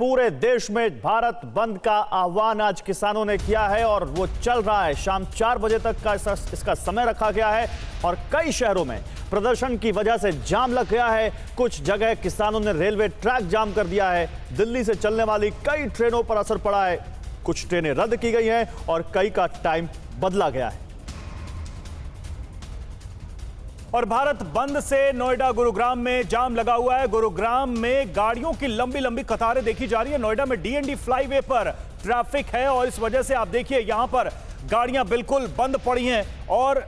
पूरे देश में भारत बंद का आह्वान आज किसानों ने किया है और वो चल रहा है शाम चार बजे तक का इसका समय रखा गया है और कई शहरों में प्रदर्शन की वजह से जाम लग गया है कुछ जगह किसानों ने रेलवे ट्रैक जाम कर दिया है दिल्ली से चलने वाली कई ट्रेनों पर असर पड़ा है कुछ ट्रेनें रद्द की गई हैं और कई का टाइम बदला गया है और भारत बंद से नोएडा गुरुग्राम में जाम लगा हुआ है गुरुग्राम में गाड़ियों की लंबी लंबी कतारें देखी जा रही है नोएडा में डीएनडी फ्लाईवे पर ट्रैफिक है और इस वजह से आप देखिए यहां पर गाड़ियां बिल्कुल बंद पड़ी हैं और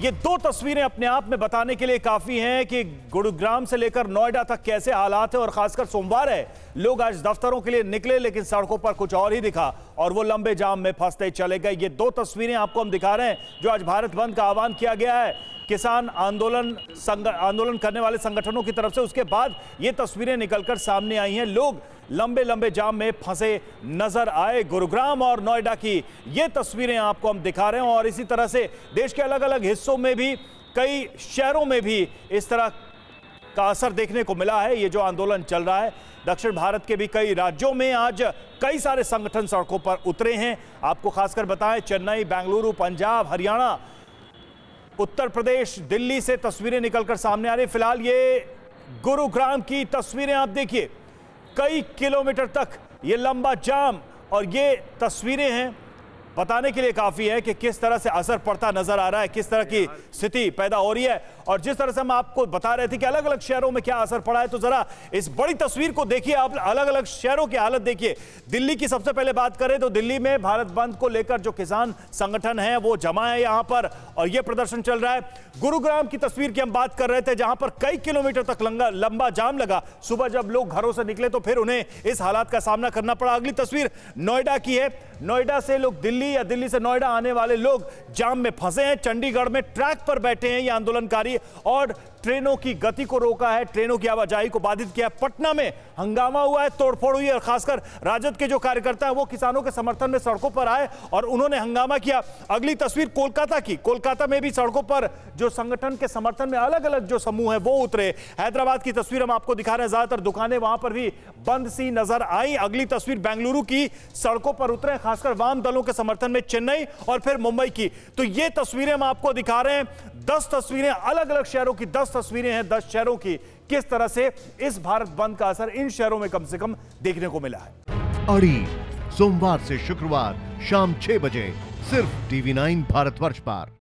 ये दो तस्वीरें अपने आप में बताने के लिए काफी हैं कि गुरुग्राम से लेकर नोएडा तक कैसे हालात है और खासकर सोमवार है लोग आज दफ्तरों के लिए निकले लेकिन सड़कों पर कुछ और ही दिखा और वो लंबे जाम में फंसते चले गए ये दो तस्वीरें आपको हम दिखा रहे हैं जो आज भारत बंद का आह्वान किया गया है किसान आंदोलन आंदोलन करने वाले संगठनों की तरफ से उसके बाद ये तस्वीरें निकलकर सामने आई हैं लोग लंबे लंबे जाम में फंसे नजर आए गुरुग्राम और नोएडा की ये तस्वीरें आपको हम दिखा रहे हैं और इसी तरह से देश के अलग अलग हिस्सों में भी कई शहरों में भी इस तरह का असर देखने को मिला है ये जो आंदोलन चल रहा है दक्षिण भारत के भी कई राज्यों में आज कई सारे संगठन सड़कों पर उतरे हैं आपको खासकर बताएं चेन्नई बेंगलुरु पंजाब हरियाणा उत्तर प्रदेश दिल्ली से तस्वीरें निकलकर सामने आ रही फिलहाल ये गुरुग्राम की तस्वीरें आप देखिए कई किलोमीटर तक ये लंबा जाम और ये तस्वीरें हैं बताने के लिए काफ़ी है कि किस तरह से असर पड़ता नजर आ रहा है किस तरह की स्थिति पैदा हो रही है और जिस तरह से हम आपको बता रहे थे कि अलग अलग शहरों में क्या असर पड़ा है तो ज़रा इस बड़ी तस्वीर को देखिए आप अलग अलग शहरों की हालत देखिए दिल्ली की सबसे पहले बात करें तो दिल्ली में भारत बंद को लेकर जो किसान संगठन है वो जमा है यहां पर और यह प्रदर्शन चल रहा है गुरुग्राम की तस्वीर की हम बात कर रहे थे जहां पर कई किलोमीटर तक लंबा जाम लगा सुबह जब लोग घरों से निकले तो फिर उन्हें इस हालात का सामना करना पड़ा अगली तस्वीर नोएडा की है नोएडा से लोग दिल्ली दिल्ली या दिल्ली से नोएडा आने वाले लोग जाम में फंसे हैं चंडीगढ़ में ट्रैक पर बैठे हैं ये आंदोलनकारी और ट्रेनों की गति को रोका है ट्रेनों की आवाजाही को बाधित किया है पटना में हंगामा हुआ है तोड़फोड़ हुई है और खासकर राजद के जो कार्यकर्ता है वो किसानों के समर्थन में सड़कों पर आए और उन्होंने हंगामा किया अगली तस्वीर कोलकाता की कोलकाता में भी सड़कों पर जो संगठन के समर्थन में अलग अलग जो समूह है वो उतरे हैदराबाद की तस्वीर हम आपको दिखा रहे हैं ज्यादातर दुकानें वहां पर भी बंद सी नजर आई अगली तस्वीर बेंगलुरु की सड़कों पर उतरे खासकर वाम दलों के समर्थन समर्थन में चेन्नई और फिर मुंबई की तो ये तस्वीरें हम आपको दिखा रहे हैं दस तस्वीरें अलग अलग शहरों की दस तस्वीरें हैं दस शहरों की किस तरह से इस भारत बंद का असर इन शहरों में कम से कम देखने को मिला है अड़ी सोमवार से शुक्रवार शाम छह बजे सिर्फ टीवी नाइन भारत पर